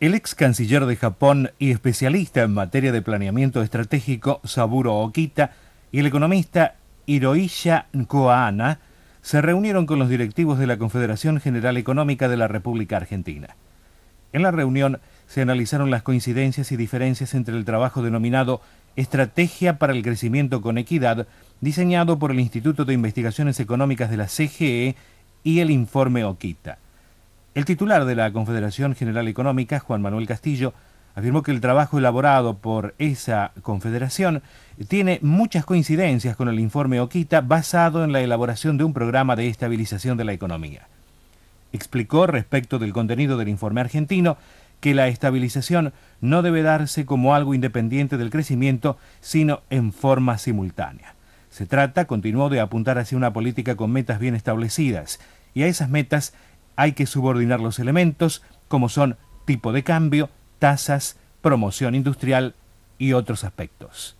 El ex canciller de Japón y especialista en materia de planeamiento estratégico Saburo Okita y el economista Hiroisha Nkoana, se reunieron con los directivos de la Confederación General Económica de la República Argentina. En la reunión se analizaron las coincidencias y diferencias entre el trabajo denominado Estrategia para el Crecimiento con Equidad, diseñado por el Instituto de Investigaciones Económicas de la CGE, y el informe Okita. El titular de la Confederación General Económica, Juan Manuel Castillo, afirmó que el trabajo elaborado por esa confederación tiene muchas coincidencias con el informe Oquita basado en la elaboración de un programa de estabilización de la economía. Explicó respecto del contenido del informe argentino que la estabilización no debe darse como algo independiente del crecimiento, sino en forma simultánea. Se trata, continuó, de apuntar hacia una política con metas bien establecidas, y a esas metas hay que subordinar los elementos como son tipo de cambio, tasas, promoción industrial y otros aspectos.